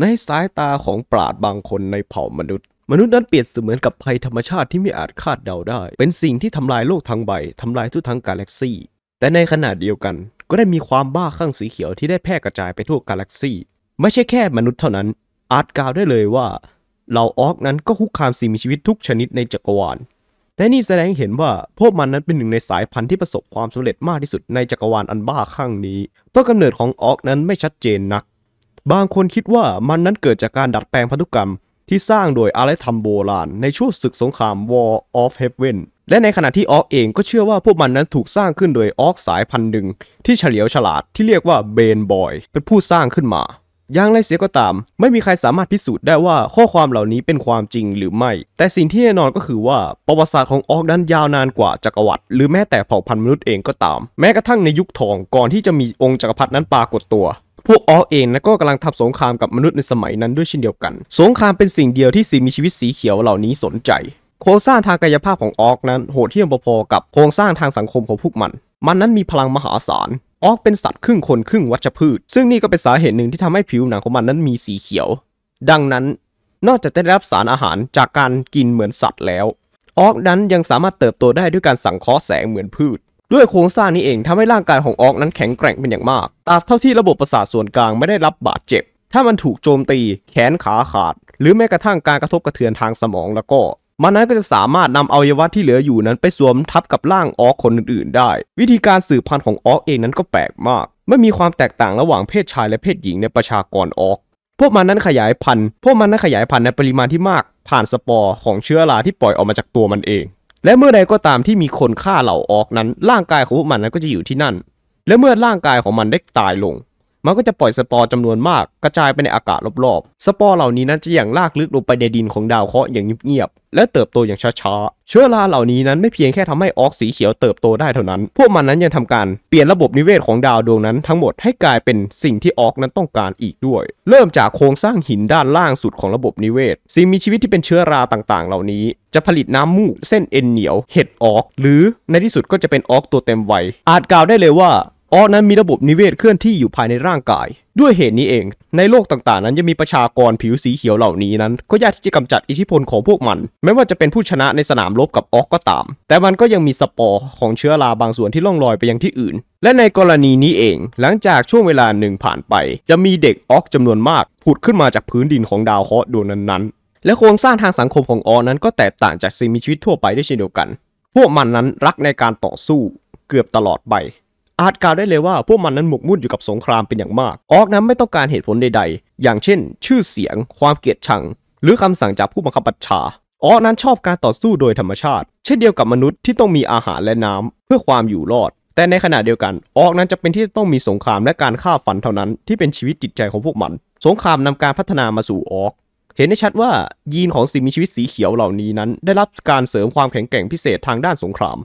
ในสายตาของปราดบางคนในเผ่ามนุษย์ มนุษย์นั้นเปรียบเสมือนกับภัยธรรมชาติที่ไม่อาจคาดเดาได้ เป็นสิ่งที่ทำลายโลกทั้งใบทำลายทุกทั้งกาแล็กซี่แต่ในขณะเดียวกัน ก็ได้มีความบ้าคลั่งสีเขียวที่ได้แพร่กระจายไปทั่วกาแล็กซี่ไม่ใช่แค่มนุษย์เท่านั้น อาจกล่าวได้เลยว่าเหล่าออกนั้นก็คุกคามสิ่งมีชีวิตทุกชนิดในจักรวาลและนี่แสดงเห็นว่าพวกมันนั้นเป็นหนึ่งในสายพันธุ์ที่ประสบความสำเร็จมากที่สุดในจักรวาลอันบ้าคลั่งนี้ต้นกำาเนิดของออกนั้นไม่ชัดเจนนักบางคนคิดว่ามันนั้นเกิดจากการดัดแปลงพันธุกรรม ที่สร้างโดยอารยธรรมโบราณ ในช่วงศึกสงคราม War of Heaven และในขณะที่ออกเองก็เชื่อว่า พวกมันนั้นถูกสร้างขึ้นโดยออกสายพันธุ์หนึ่งที่เฉลียวฉลาดที่เรียกว่าเบนบอยเป็นผู้สร้างขึ้นมา อย่างไรเสียก็ตามไม่มีใครสามารถพิสูจน์ได้ว่าข้อความเหล่านี้เป็นความจริงหรือไม่ แต่สิ่งที่แน่นอนก็คือว่าประวัติศาสตร์ของออกนั้นยาวนานกว่าจักรวรรดิหรือแม้แต่เผ่าพันธุ์มนุษย์เองก็ตาม แม้กระทั่งในยุคทองก่อนที่จะมีองค์จักรพรรดินั้นปรากฏตัวพวกออเองนะก็กำลังทำสงครามกับมนุษย์ในสมัยนั้นด้วยเช่นเดียวกัน สงครามเป็นสิ่งเดียวที่สิ่งมีชีวิตสีเขียวเหล่านี้สนใจ โครงสร้างทางกายภาพของออกนั้น โหดเที่ยมพอๆกับโครงสร้างทางสังคมของพวกมัน มันนั้นมีพลังมหาศาลออกเป็นสัตว์ครึ่งคนครึ่งวัชพืช ซึ่งนี่ก็เป็นสาเหตุหนึ่งที่ทำให้ผิวหนังของมันนั้นมีสีเขียว ดังนั้น นอกจากจะได้รับสารอาหารจากการกินเหมือนสัตว์แล้ว ออกนั้นยังสามารถเติบโตได้ด้วยการสังเคราะห์แสงเหมือนพืชด้วยโครงสร้างนี้เองทำให้ร่างกายของออกนั้นแข็งแกร่งเป็นอย่างมากตราบเท่าที่ระบบประสาทส่วนกลางไม่ได้รับบาดเจ็บ ถ้ามันถูกโจมตีแขนขาขาด หรือแม้กระทั่งการกระทบกระเทือนทางสมองแล้วก็มันนั้นก็จะสามารถนำอวัยวะที่เหลืออยู่นั้น ไปสวมทับกับร่างออกคนอื่นๆ ได้ วิธีการสืบพันธุ์ของออกเองนั้นก็แปลกมาก ไม่มีความแตกต่างระหว่างเพศชายและเพศหญิงในประชากรออก พวกมันนั้นขยายพันธุ์ พวกมันนั้นขยายพันธุ์ในปริมาณที่มาก ผ่านสปอร์ของเชื้อราที่ปล่อยออกมาจากตัวมันเองและเมื่อใดก็ตามที่มีคนฆ่าเหล่าออกนั้น ร่างกายของพวกมันนั้นก็จะอยู่ที่นั่น และเมื่อร่างกายของมันได้ตายลงมันก็จะปล่อยสปอร์จำนวนมากกระจายไปในอากาศรอบๆ สปอร์เหล่านี้นั้นจะอย่างลากลึกลงไปในดินของดาวเคราะห์อย่างเงียบๆ และเติบโตอย่างช้าๆ เชื้อราเหล่านี้นั้นไม่เพียงแค่ทำให้ออกสีเขียวเติบโตได้เท่านั้น พวกมันนั้นยังทำการเปลี่ยนระบบนิเวศของดาวดวงนั้นทั้งหมดให้กลายเป็นสิ่งที่ออกนั้นต้องการอีกด้วย เริ่มจากโครงสร้างหินด้านล่างสุดของระบบนิเวศสิ่งมีชีวิตที่เป็นเชื้อราต่างๆ เหล่านี้ จะผลิตน้ำมูกเส้นเอ็นเหนียวเห็ดออก หรือในที่สุดก็จะเป็นออกตัวเต็มวัย อาจกล่าวได้เลยว่าออสนั้นมีระบบนิเวศเคลื่อนที่อยู่ภายในร่างกาย ด้วยเหตุนี้เอง ในโลกต่างๆนั้นยังมีประชากรผิวสีเขียวเหล่านี้นั้น ก็ยากที่จะกำจัดอิทธิพลของพวกมัน แม้ว่าจะเป็นผู้ชนะในสนามรบกับออกก็ตาม แต่มันก็ยังมีสปอร์ของเชื้อราบางส่วนที่ล่องลอยไปยังที่อื่น และในกรณีนี้เอง หลังจากช่วงเวลาหนึ่งผ่านไป จะมีเด็กออกจำนวนมากผุดขึ้นมาจากพื้นดินของดาวเคราะห์ดวงนั้นๆ และโครงสร้างทางสังคมของออนั้นก็แตกต่างจากสิ่งมีชีวิตทั่วไปได้เช่นเดียวกัน พวกมันนั้นรักในการต่อสู้เกือบตลอดไปอาจกล่าวได้เลยว่าพวกมันนั้นหมกมุ่นอยู่กับสงครามเป็นอย่างมากออกนั้นไม่ต้องการเหตุผลใดๆ อย่างเช่น ชื่อเสียง ความเกียดชัง หรือคำสั่งจากผู้บังคับบัญชาออกนั้นชอบการต่อสู้โดยธรรมชาติ เช่นเดียวกับมนุษย์ที่ต้องมีอาหารและน้ำ เพื่อความอยู่รอด แต่ในขณะเดียวกัน ออกนั้นจะเป็นที่ต้องมีสงครามและการฆ่าฟันเท่านั้นที่เป็นชีวิตจิตใจของพวกมัน สงครามนำการพัฒนามาสู่ออก เห็นได้ชัดว่า ยีนของสิ่งมีชีวิตสีเขียวเหล่านี้นั้น ได้รับการเสริมความแข็งแกร่งพิเศษทางด้านสงคราม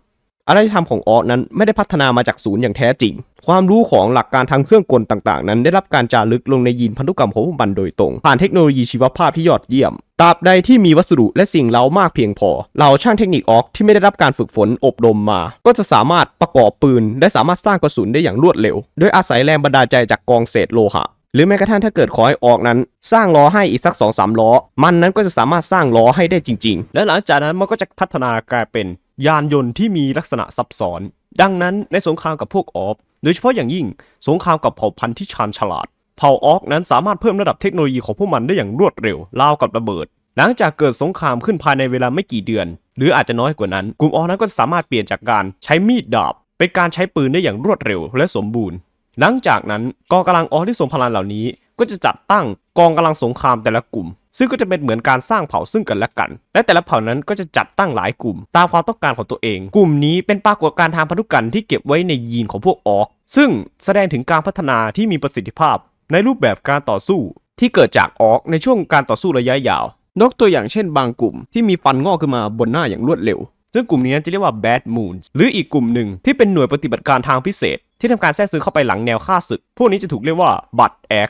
อารยธรรมของออสนั้นไม่ได้พัฒนามาจากศูนย์อย่างแท้จริง ความรู้ของหลักการทางเครื่องกลต่างๆ นั้น ได้รับการจารึกลงในยีนพันธุกรรมของพวกบันโดยตรง ผ่านเทคโนโลยีชีวภาพที่ยอดเยี่ยม ตราบใดที่มีวัสดุและสิ่งเล้ามากเพียงพอ เหล่าช่างเทคนิคออกที่ไม่ได้รับการฝึกฝนอบรมมา ก็จะสามารถประกอบปืนและสามารถสร้างกระสุนได้อย่างรวดเร็ว โดยอาศัยแรงบันดาลใจจากกองเศษโลหะ หรือแม้กระทั่งถ้าเกิดขอให้ออกนั้น สร้างล้อให้อีกสัก2อสล้อ มันนั้นก็จะสามารถสร้างล้อให้ได้จริง ๆ และหลังจากนั้นมันก็จะพัฒนากลายเป็นยานยนต์ที่มีลักษณะซับซ้อน ดังนั้นในสงครามกับพวกออฟโดยเฉพาะอย่างยิ่งสงครามกับเผ่าพันธุ์ที่ชาญฉลาดเผ่าออกนั้นสามารถเพิ่มระดับเทคโนโลยีของพวกมันได้อย่างรวดเร็ว ราวกับระเบิด หลังจากเกิดสงครามขึ้นภายในเวลาไม่กี่เดือน หรืออาจจะน้อยกว่านั้น กลุ่มออกนั้นก็สามารถเปลี่ยนจากการใช้มีดดาบเป็นการใช้ปืนได้อย่างรวดเร็วและสมบูรณ์ หลังจากนั้นกองกำลังออกที่ทรงพลังเหล่านี้ก็จะจัดตั้งกองกำลังสงครามแต่ละกลุ่ม ซึ่งก็จะเป็นเหมือนการสร้างเผ่าซึ่งกันและกัน และแต่ละเผ่านั้นก็จะจัดตั้งหลายกลุ่ม ตามความต้องการของตัวเอง กลุ่มนี้เป็นปรากฏการณ์ทางพันธุกรรมที่เก็บไว้ในยีนของพวกออก ซึ่งแสดงถึงการพัฒนาที่มีประสิทธิภาพในรูปแบบการต่อสู้ ที่เกิดจากออกในช่วงการต่อสู้ระยะยาวนกตัวอย่างเช่น บางกลุ่มที่มีฟันงอกขึ้นมาบนหน้าอย่างรวดเร็ว ซึ่งกลุ่มนี้จะเรียกว่า Bad Moons หรืออีกกลุ่มหนึ่งที่เป็นหน่วยปฏิบัติการทางพิเศษ ที่ทำการแทรกซึมเข้าไปหลังแนวฆ่าศึก พวกนี้จะถูกเรียกว่า b u ต t a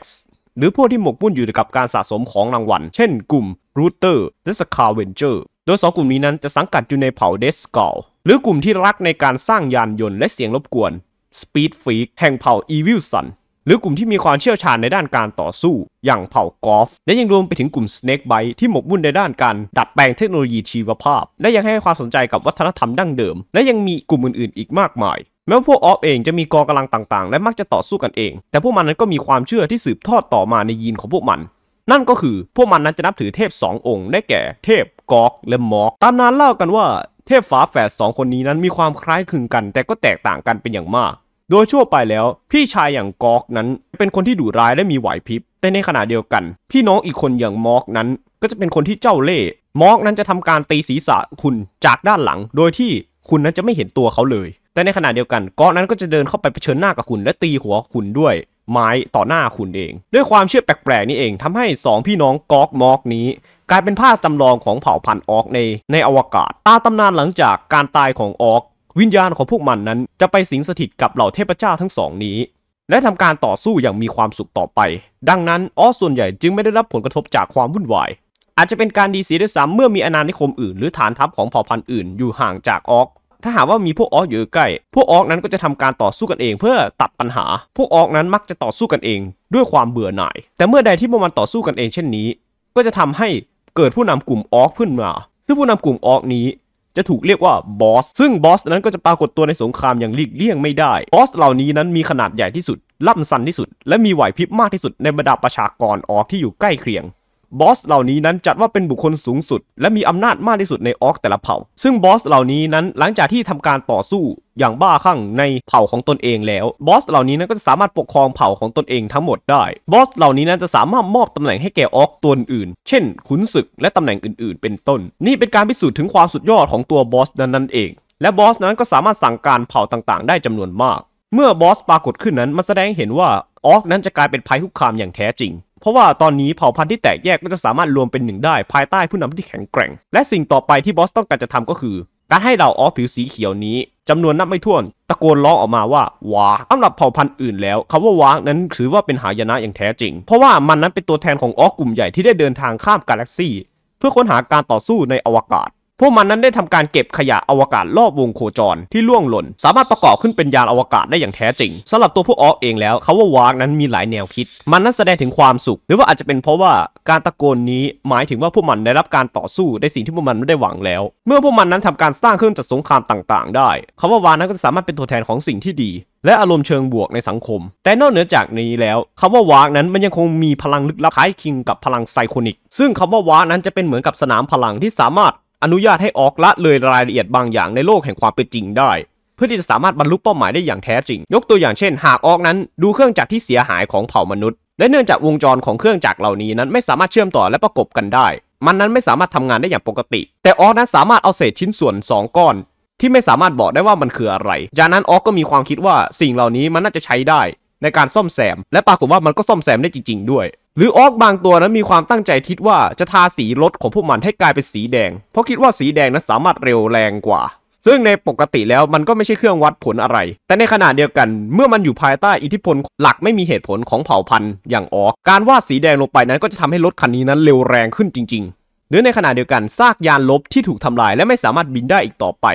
หรือพวกที่หมกมุ่นอยู่กับการสะสมของรางวัล เช่น กลุ่มรูเตอร์และสคาเวนเจอร์โดยสองกลุ่มนี้นั้นจะสังกัดอยู่ในเผ่าเดสกอลหรือกลุ่มที่รักในการสร้างยานยนต์และเสียงรบกวนสปีดฟ a กแห่งเผ่าอีวิลสันหรือกลุ่มที่มีความเชี่ยวชาญในด้านการต่อสู้ อย่างเผ่ากอล์ฟและยังรวมไปถึงกลุ่มสเนกไบที่หมกมุ่นในด้านการดัดแปลงเทคโนโลยีชีวภาพและยังให้ความสนใจกับวัฒนธรรมดั้งเดิมและยังมีกลุ่มอื่น ๆ อีกมากมายแม้ว่าพวกออฟเองจะมีกองกำลังต่างๆ และมักจะต่อสู้กันเอง แต่พวกมันนั้นก็มีความเชื่อที่สืบทอดต่อมาในยีนของพวกมัน นั่นก็คือ พวกมันนั้นจะนับถือเทพสองค์ ได้แก่ เทพกอกและมอกตำนานเล่ากันว่า เทพฝาแฝดสองคนนี้นั้นมีความคล้ายคลึงกัน แต่ก็แตกต่างกันเป็นอย่างมาก โดยทั่วไปแล้ว พี่ชายอย่างกอกนั้นเป็นคนที่ดุร้ายและมีไหวพริบ แต่ในขณะเดียวกัน พี่น้องอีกคนอย่างมอกนั้นก็จะเป็นคนที่เจ้าเล่ห์ มอกนั้นจะทำการตีศีรษะคุณจากด้านหลัง โดยที่คุณนั้นจะไม่เห็นตัวเขาเลยแต่ในขณะเดียวกันก้อนนั้นก็จะเดินเข้าไปเผชิญหน้ากับคุณ และตีหัวคุณด้วย ไม้ต่อหน้าคุณเอง ด้วยความเชื่อแปลก ๆ นี่เอง ทำให้ 2 พี่น้องกอกมอกนี้ กลายเป็นภาพจำลองของเผ่าพันธุ์ออกใน ในอวกาศ ตาตำนานหลังจากการตายของออกวิญญาณของพวกมันนั้น จะไปสิงสถิตกับเหล่าเทพเจ้าทั้งสองนี้ และทำการต่อสู้อย่างมีความสุขต่อไป ดังนั้นออกส่วนใหญ่จึงไม่ได้รับผลกระทบจากความวุ่นวายอาจจะเป็นการดีเสียด้วยซ้ำเมื่อมีอาณานิคมอื่น หรือฐานทัพของเผ่าพันธุ์อื่น อยู่ห่างจากออกถ้าหากว่ามีพวกออกอยู่ใกล้ พวกออกนั้นก็จะทำการต่อสู้กันเองเพื่อตัดปัญหา พวกออกนั้นมักจะต่อสู้กันเองด้วยความเบื่อหน่าย แต่เมื่อใดที่พวกมันต่อสู้กันเองเช่นนี้ ก็จะทำให้เกิดผู้นำกลุ่มออกขึ้นมา ซึ่งผู้นำกลุ่มออกนี้ จะถูกเรียกว่าบอส ซึ่งบอสนั้นก็จะปรากฏตัวในสงครามอย่างหลีกเลี่ยงไม่ได้ บอสเหล่านี้นั้นมีขนาดใหญ่ที่สุดล่ำสันที่สุด และมีไหวพริบมากที่สุดในบรรดาประชากรออกที่อยู่ใกล้เคียงบอสเหล่านี้นั้นจัดว่าเป็นบุคคลสูงสุด และมีอำนาจมากที่สุดในออกแต่ละเผ่า ซึ่งบอสเหล่านี้นั้นหลังจากที่ทำการต่อสู้อย่างบ้าคลั่งในเผ่าของตนเองแล้ว บอสเหล่านี้นั้นก็จะสามารถปกครองเผ่าของตนเองทั้งหมดได้ บอสเหล่านี้นั้นจะสามารถมอบตำแหน่งให้แก่ออกตัวอื่น เช่น ขุนศึกและตำแหน่งอื่น ๆ เป็นต้น นี่เป็นการพิสูจน์ถึงความสุดยอดของตัวบอสนั้นนั่นเอง และบอสนั้นก็สามารถสั่งการเผ่าต่างๆได้จำนวนมาก เมื่อบอสปรากฏขึ้นนั้นมันแสดงเห็นว่าออกนั้นจะกลายเป็นภัยคุกคามอย่างแท้จริงราะว่าตอนนี้เผ่าพันธุ์ที่แตกแยกก็จะสามารถรวมเป็นหนึ่งได้ภายใต้ผู้นำที่แข็งแกร่งและสิ่งต่อไปที่บอสต้องการจะทำก็คือ การให้เหล่าออฟผิวสีเขียวนี้ จำนวนนับไม่ถ้วน ตะโกนร้องออกมาว่าวาสสำหรับเผ่าพันธุ์อื่นแล้วคำว่าวานั้นถือว่าเป็นหายนะอย่างแท้จริง เพราะว่ามันนั้นเป็นตัวแทนของออฟกลุ่มใหญ่ที่ได้เดินทางข้ามกาแล็กซี่เพื่อค้นหาการต่อสู้ในอวกาศพวกมันนั้นได้ทำการเก็บขยะอวกาศรอบวงโคจรที่ล่วงหล่นสามารถประกอบขึ้นเป็นยานอวกาศได้อย่างแท้จริง สำหรับตัวพวกออกเองแล้วเขาว่าวากนั้นมีหลายแนวคิด มันนั้นแสดงถึงความสุข หรือว่าอาจจะเป็นเพราะว่าการตะโกนนี้หมายถึงว่าพวกมันได้รับการต่อสู้ในสิ่งที่พวกมันไม่ได้หวังแล้ว เมื่อพวกมันนั้นทำการสร้างเครื่องจักรสงครามต่าง ๆ ได้คำว่าวากนั้นก็สามารถเป็นตัวแทนของสิ่งที่ดี และอารมณ์เชิงบวกในสังคม แต่นอกเหนือจากนี้แล้ว คำว่าวากนั้นมันยังคงมีพลังลึกลับคล้ายคลึงกับพลังไซโคนิก ซึ่งคำว่าวากนั้นจะเป็นเหมือนกับสนามพลังที่สามารถอนุญาตให้ออกละเลยรายละเอียดบางอย่างในโลกแห่งความเป็นจริงได้ เพื่อที่จะสามารถบรรลุเป้าหมายได้อย่างแท้จริง ยกตัวอย่างเช่นหากออกนั้นดูเครื่องจักรที่เสียหายของเผ่ามนุษย์ และเนื่องจากวงจรของเครื่องจักรเหล่านี้นั้นไม่สามารถเชื่อมต่อและประกบกันได้ มันนั้นไม่สามารถทำงานได้อย่างปกติ แต่ออกนั้นสามารถเอาเศษชิ้นส่วน2ก้อน ที่ไม่สามารถบอกได้ว่ามันคืออะไร จากนั้นออกก็มีความคิดว่าสิ่งเหล่านี้มันน่าจะใช้ได้ ในการซ่อมแซมและปรากฏว่ามันก็ซ่อมแซมได้จริงๆด้วยหรือออกบางตัวนั้นมีความตั้งใจคิดว่าจะทาสีรถของพวกมันให้กลายเป็นสีแดง เพราะคิดว่าสีแดงนั้นสามารถเร็วแรงกว่า ซึ่งในปกติแล้วมันก็ไม่ใช่เครื่องวัดผลอะไร แต่ในขณะเดียวกันเมื่อมันอยู่ภายใต้อิทธิพลหลักไม่มีเหตุผลของเผ่าพันธุ์ อย่างออกการวาดสีแดงลงไปนั้นก็จะทำให้รถคันนี้นั้นเร็วแรงขึ้นจริง ๆ หรือในขณะเดียวกันซากยานลบที่ถูกทำลายและไม่สามารถบินได้อีกต่อไป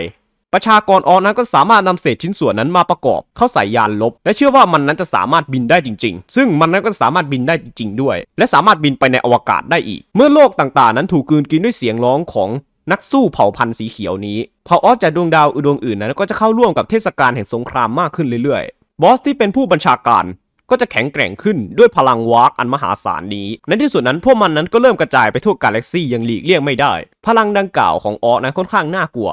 ประชากรออกนั้นก็สามารถนำเศษชิ้นส่วนนั้นมาประกอบเข้าใส่ยานลบและเชื่อว่ามันนั้นจะสามารถบินได้จริงๆ ซึ่งมันนั้นก็สามารถบินได้จริง ๆ ด้วย และสามารถบินไปในอวกาศได้อีก เมื่อโลกต่างๆนั้นถูกกืนกินด้วยเสียงร้องของนักสู้เผ่าพันธุ์สีเขียวนี้ เผ่าออสจากดวงดาว อุดวงอื่นนั้นก็จะเข้าร่วมกับเทศกาลแห่งสงครามมากขึ้นเรื่อยๆ บอสที่เป็นผู้บัญชาการก็จะแข็งแกร่งขึ้นด้วยพลังวากอันมหาศาลนี้ ในที่สุดนั้นพวกมันนั้นก็เริ่มกระจายไปทั่วกาแล็กซี่ยังหลีกเลี่ยงไม่ได้ พลังดังกล่าวของออสนั้นค่อนข้างน่ากลัว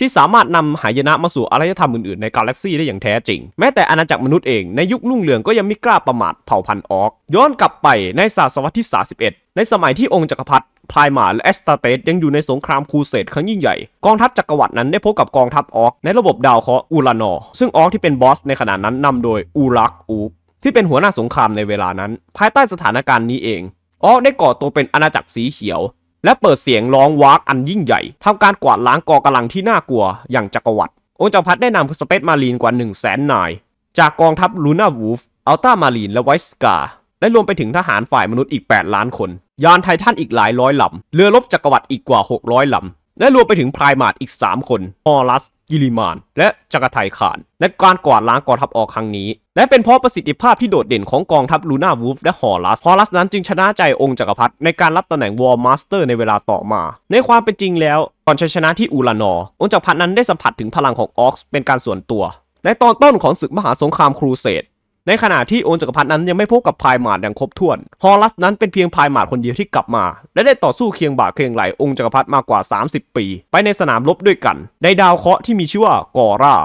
ที่สามารถนำหายนะมาสู่อารยธรรมอื่นๆในกาแล็กซีได้อย่างแท้จริงแม้แต่อาณาจักรมนุษย์เอง ในยุครุ่งเรืองก็ยังไม่กล้าประมาทเผ่าพันธุ์ออกย้อนกลับไปในศตวรรษที่ 31 ในสมัยที่องค์จักรพรรดิพลายมาและเอสตาเตส ยังอยู่ในสงครามครูเสดครั้งยิ่งใหญ่กองทัพจักรวรรดินั้นได้พบกับกองทัพออกในระบบดาวเคราะห์อูรานอ ซึ่งออกที่เป็นบอสในขณะนั้นนำโดยอูรักอูที่เป็นหัวหน้าสงครามในเวลานั้น ภายใต้สถานการณ์นี้เองออกได้ก่อตัวเป็นอาณาจักรสีเขียวและเปิดเสียงร้องวากอันยิ่งใหญ่ทำการกวาดล้างกองกำลังที่น่ากลัวอย่างจักรวรรดิองค์จักรพรรดิได้นำสเปซมารีนกว่า 1 0 0 0 0แสนนาย จากกองทัพลูน่าวูฟอัลต้ามารีนและไวส์กาและรวมไปถึงทหารฝ่ายมนุษย์อีก 8 ล้านคน ยานไททันอีกหลายร้อยลำเรือรบจักรวรรดิอีกกว่า 600ลำและรวมไปถึงพรายมาดอีก 3 คน ฮอรัส กิริมาน และจักรไทยขาน ในการกวาดล้างกองทัพออกครั้งนี้ และเป็นเพราะประสิทธิภาพที่โดดเด่นของกองทัพลูน่าวูฟและฮอรัส ฮอรัสนั้นจึงชนะใจองค์จักรพรรดิในการรับตำแหน่งวอร์มาสเตอร์ ในเวลาต่อมา ในความเป็นจริงแล้ว ก่อนชัยชนะที่อูลานอองค์จักรพรรดินั้นได้สัมผัสถึงพลังของออกซ์เป็นการส่วนตัวในตอนต้นของศึกมหาสงครามครูเสดในขณะที่โอนจักรพรรดินั้นยังไม่พบกับพายหมาดอย่างครบถ้วน ฮอรัสนั้นเป็นเพียงพายหมาดคนเดียวที่กลับมา และได้ต่อสู้เคียงบ่าเคียงไหล องค์จักรพรรดิมากกว่า 30 ปี ไปในสนามรบด้วยกัน ในดาวเคราะห์ที่มีชื่อว่ากอร่า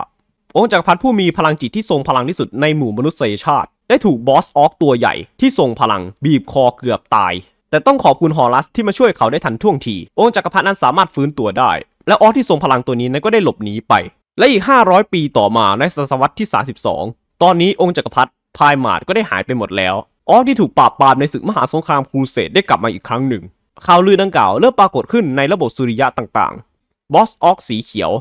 องค์จักรพรรดิผู้มีพลังจิตที่ทรงพลังที่สุดในหมู่มนุษยชาติ ได้ถูกบอสออกตัวใหญ่ ที่ทรงพลังบีบคอเกือบตาย แต่ต้องขอบคุณฮอรัสที่มาช่วยเขาได้ทันท่วงทีองค์จักรพรรดินั้นสามารถฟื้นตัวได้ และออกที่ทรงพลังตัวนี้นั้นก็ได้หลบหนีไป และอีก 500 ปีต่อมาในศตวรรษที่ 32ตอนนี้องค์จักรพรรดิพายมาดก็ได้หายไปหมดแล้ว ออฟที่ถูกปราบปรามในศึกมหาสงครามครูเสดได้กลับมาอีกครั้งหนึ่ง ข่าวลือดังกล่าวเริ่มปรากฏขึ้นในระบบสุริยะต่างๆ บอสออกสีเขียว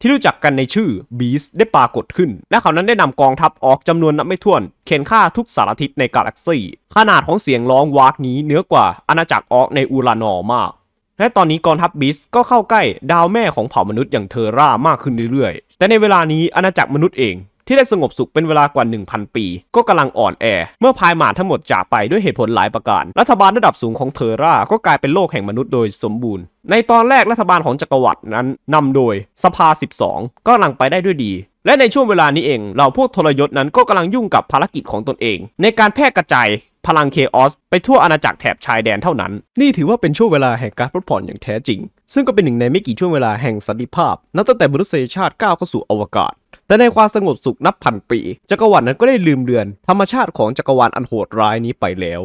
ที่รู้จักกันในชื่อบีสได้ปรากฏขึ้นและเขานั้นได้นำกองทัพออกจำนวนนับไม่ถ้วนเข็นฆ่าทุกสารทิศในกาแล็กซี่ขนาดของเสียงร้องวากนี้เหนือกว่าอาณาจักรออกในอูรานอมาก และตอนนี้กองทัพบีสก็เข้าใกล้ดาวแม่ของเผ่ามนุษย์อย่างเทอร่ามากขึ้นเรื่อยๆ แต่ในเวลานี้อาณาจักรมนุษย์เองที่ได้สงบสุขเป็นเวลากว่า 1,000 ปี ก็กำลังอ่อนแอ เมื่อพายหมาทั้งหมดจากไปด้วยเหตุผลหลายประการ รัฐบาลระดับสูงของเทอร่า ก็กลายเป็นโลกแห่งมนุษย์โดยสมบูรณ์ ในตอนแรกรัฐบาลของจักรวรรดินั้นนำโดยสภา 12 ก็กำลังไปได้ด้วยดี และในช่วงเวลานี้เองเราพวกทรยศนั้นก็กำลังยุ่งกับภารกิจของตนเอง ในการแพร่กระจายพลังเคออสไปทั่วอาณาจักรแถบชายแดนเท่านั้น นี่ถือว่าเป็นช่วงเวลาแห่งการพักผ่อนอย่างแท้จริง ซึ่งก็เป็นหนึ่งในไม่กี่ช่วงเวลาแห่งสันติภาพ นับตั้งแต่มนุษยชาติก้าวเข้าสู่อวกาศแต่ในความสงบสุขนับพันปี จักรวรรดินั้นก็ได้ลืมเลือนธรรมชาติของจักรวรรดิอันโหดร้ายนี้ไปแล้ว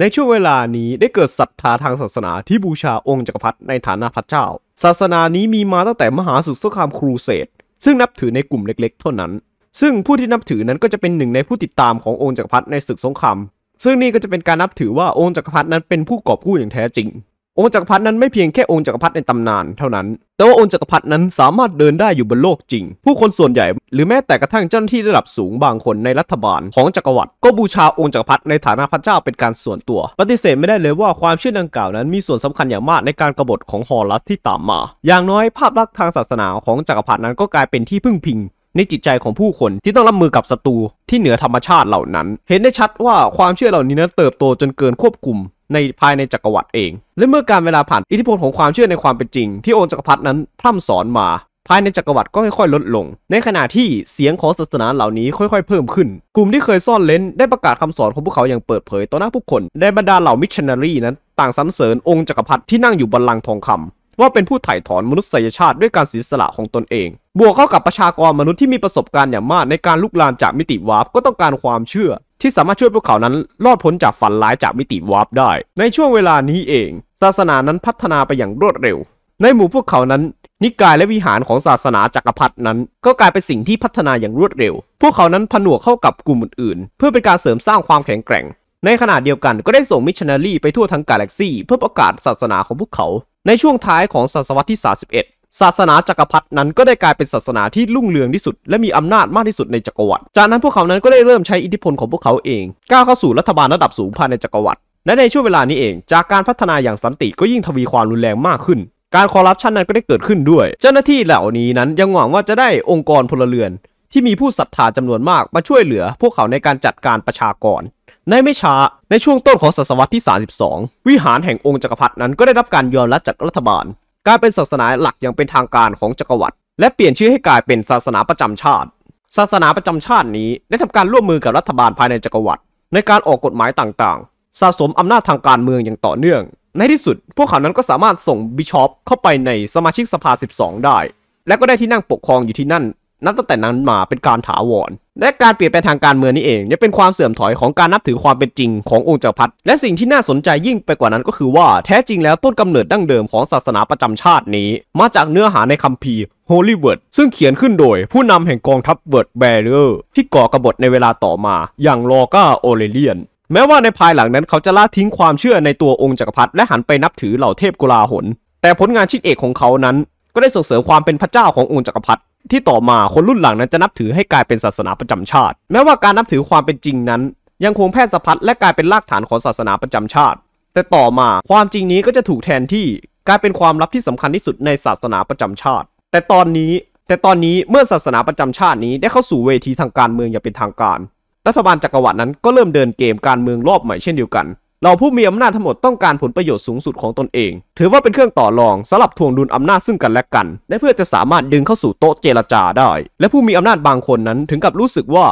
ในช่วงเวลานี้ได้เกิดศรัทธาทางศาสนาที่บูชาองค์จักรพรรดิในฐานะพระเจ้า ศาสนานี้มีมาตั้งแต่มหาสุดสงครามครูเสดซึ่งนับถือในกลุ่มเล็กๆเท่านั้น ซึ่งผู้ที่นับถือนั้นก็จะเป็นหนึ่งในผู้ติดตามขององค์จักรพรรดิในศึกสงครามซึ่งนี่ก็จะเป็นการนับถือว่าองค์จักรพรรดินั้นเป็นผู้กอบกู้อย่างแท้จริงองค์จักรพรรดินั้นไม่เพียงแค่องค์จักรพรรดิในตำนานเท่านั้น แต่ว่าองค์จักรพรรดินั้นสามารถเดินได้อยู่บนโลกจริง ผู้คนส่วนใหญ่หรือแม้แต่กระทั่งเจ้าหน้าที่ระดับสูงบางคนในรัฐบาลของจักรวรรดิก็บูชาองค์จักรพรรดิในฐานะพระเจ้าเป็นการส่วนตัว ปฏิเสธไม่ได้เลยว่าความเชื่อดังกล่าวนั้นมีส่วนสำคัญอย่างมากในการกบฏของฮอรัสที่ตามมา อย่างน้อยภาพลักษณ์ทางศาสนาของจักรพรรดินั้นก็กลายเป็นที่พึ่งพิง ในจิตใจของผู้คนที่ต้องรับมือกับศัตรูที่เหนือธรรมชาติเหล่านั้น เห็นได้ชัดว่าความเชื่อเหล่านี้นั้นเติบโตจนเกินควบคุมในภายในจักรวรรดิเอง และเมื่อการเวลาผ่านอิทธิพลของความเชื่อในความเป็นจริงที่องค์จักรพรรดินั้นพร่ำสอนมา ภายในจักรวรรดิก็ค่อยๆลดลง ในขณะที่เสียงของศาสนาเหล่านี้ค่อยๆเพิ่มขึ้น กลุ่มที่เคยซ่อนเล้น ได้ประกาศคำสอนของพวกเขาอย่างเปิดเผยต่อหน้าผู้คนในบรรดาเหล่ามิชชันนารีนั้นต่างสรรเสริญองค์จักรพรรดิที่นั่งอยู่บนลังทองคำว่าเป็นผู้ไถ่ถอนมนุษยชาติด้วยการศีสละของตนเอง บวกเข้ากับประชากรมนุษย์ที่มีประสบการณ์อย่างมากในการลุกลามจากมิติวาร์ปก็ต้องการความเชื่อ ที่สามารถช่วยพวกเขานั้นรอดพ้นจากฝันร้ายจากมิติวาร์ปได้ ในช่วงเวลานี้เอง ศาสนานั้นพัฒนาไปอย่างรวดเร็ว ในหมู่พวกเขานั้น นิกายและวิหารของศาสนาจักรพรรดินั้น ก็กลายเป็นสิ่งที่พัฒนาอย่างรวดเร็ว พวกเขานั้นผนวกเข้ากับกลุ่มอื่นๆ เพื่อเป็นการเสริมสร้างความแข็งแกร่ง ในขณะเดียวกันก็ได้ส่งมิชชันนารีไปทั่วทั้งกาแล็กซีเพื่อประกาศศาสนาของพวกเขาในช่วงท้ายของศตวรรษที่ 31 ศาสนาจักรพรรดินั้นก็ได้กลายเป็นศาสนาที่รุ่งเรืองที่สุด และมีอำนาจมากที่สุดในจักรวรรดิ จากนั้นพวกเขานั้นก็ได้เริ่มใช้อิทธิพลของพวกเขาเอง ก้าวเข้าสู่รัฐบาลระดับสูงภายในจักรวรรดิ และในช่วงเวลานี้เอง จากการพัฒนาอย่างสันติก็ยิ่งทวีความรุนแรงมากขึ้น การคอร์รัปชันนั้นก็ได้เกิดขึ้นด้วย เจ้าหน้าที่เหล่านี้นั้นยังหวังว่าจะได้องค์กรพลเรือน ที่มีผู้ศรัทธาจำนวนมากมาช่วยเหลือ พวกเขาในการจัดการประชากรในไม่ช้า ในช่วงต้นของศตวรรษที่ 32 วิหารแห่งองค์จักรพรรดินั้นก็ได้รับการยอมรับจากรัฐบาลกลายเป็นศาสนาหลักอย่างเป็นทางการของจักรวรรดิและเปลี่ยนชื่อให้กลายเป็นศาสนาประจำชาติ ศาสนาประจำชาตินี้ได้ทำการร่วมมือกับรัฐบาลภายในจักรวรรดิในการออกกฎหมายต่างๆ สะสมอำนาจทางการเมืองอย่างต่อเนื่อง ในที่สุด พวกเขานั้นก็สามารถส่งบิชอป เข้าไปในสมาชิกสภา 12 ได้ และก็ได้ที่นั่งปกครองอยู่ที่นั่นนับตั้งแต่นั้นมาเป็นการถาวร และการเปลี่ยนแปลงทางการเมืองนี่เองเนี่ยเป็นความเสื่อมถอยของการนับถือความเป็นจริงขององค์จักรพรรดิ และสิ่งที่น่าสนใจยิ่งไปกว่านั้นก็คือว่าแท้จริงแล้วต้นกำเนิดดั้งเดิมของศาสนาประจำชาตินี้ มาจากเนื้อหาในคัมภีร์ Holy Word ซึ่งเขียนขึ้นโดยผู้นำแห่งกองทัพเวิร์ดแบรเรอร์ที่ก่อกบฏในเวลาต่อมา อย่างลอกาโอเลเลียนแม้ว่าในภายหลังนั้นเขาจะละทิ้งความเชื่อในตัวองค์จักรพรรดิและหันไปนับถือเหล่าเทพกุลาหนแต่ผลงานชิ้นเอกของเขานั้น ก็ได้ส่งเสริมความเป็นพระเจ้าขององค์จักรพรรดิที่ต่อมาคนรุ่นหลังนั้นจะนับถือให้กลายเป็นศาสนาประจำชาติ แม้ว่าการนับถือความเป็นจริงนั้น ยังคงแพร่สะพัดและกลายเป็นรากฐานของศาสนาประจำชาติ แต่ต่อมาความจริงนี้ก็จะถูกแทนที่กลายเป็นความลับที่สำคัญที่สุดในศาสนาประจำชาติ แต่ตอนนี้ แต่ตอนนี้เมื่อศาสนาประจำชาตินี้ได้เข้าสู่เวทีทางการเมืองอย่างเป็นทางการ รัฐบาลจักรวรรดินั้นก็เริ่มเดินเกมการเมืองรอบใหม่เช่นเดียวกันเราผู้มีอำนาจทั้งหมดต้องการผลประโยชน์สูงสุดของตนเอง ถือว่าเป็นเครื่องต่อรองสำหรับทวงดุลอำนาจซึ่งกันและกันและเพื่อจะสามารถดึงเข้าสู่โต๊ะเจรจาได้ และผู้มีอำนาจบางคนนั้นถึงกับรู้สึกว่า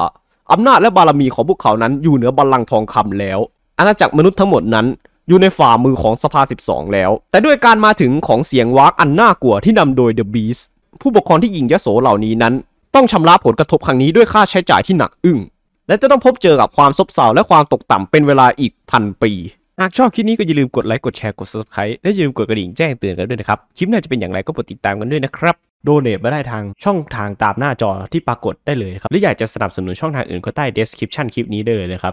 อำนาจและบารมีของพวกเขานั้นอยู่เหนือบัลลังก์ทองคำแล้ว อาณาจักรมนุษย์ทั้งหมดนั้น อยู่ในฝ่ามือของสภา 12 แล้ว แต่ด้วยการมาถึงของเสียงวากอันน่ากลัวที่นำโดยเดอะบีสผู้ปกครองที่ยิงยโสเหล่านี้นั้น ต้องชำระผลกระทบครั้งนี้ด้วยค่าใช้จ่ายที่หนักอึ้งและจะต้องพบเจอกับความซบเซาและความตกต่ำเป็นเวลาอีกพันปี หากชอบคลิปนี้ก็อย่าลืมกดไลค์กดแชร์กด subscribe และอย่าลืมกดกระดิ่งแจ้งเตือนกันด้วยนะครับ คลิปหน้าจะเป็นอย่างไรก็โปรดติดตามกันด้วยนะครับโดเนทมาได้ทางช่องทางตามหน้าจอที่ปรากฏได้เลยครับ หรืออยากจะสนับสนุนช่องทางอื่นก็ใต้ description คลิปนี้ได้เลยนะครับ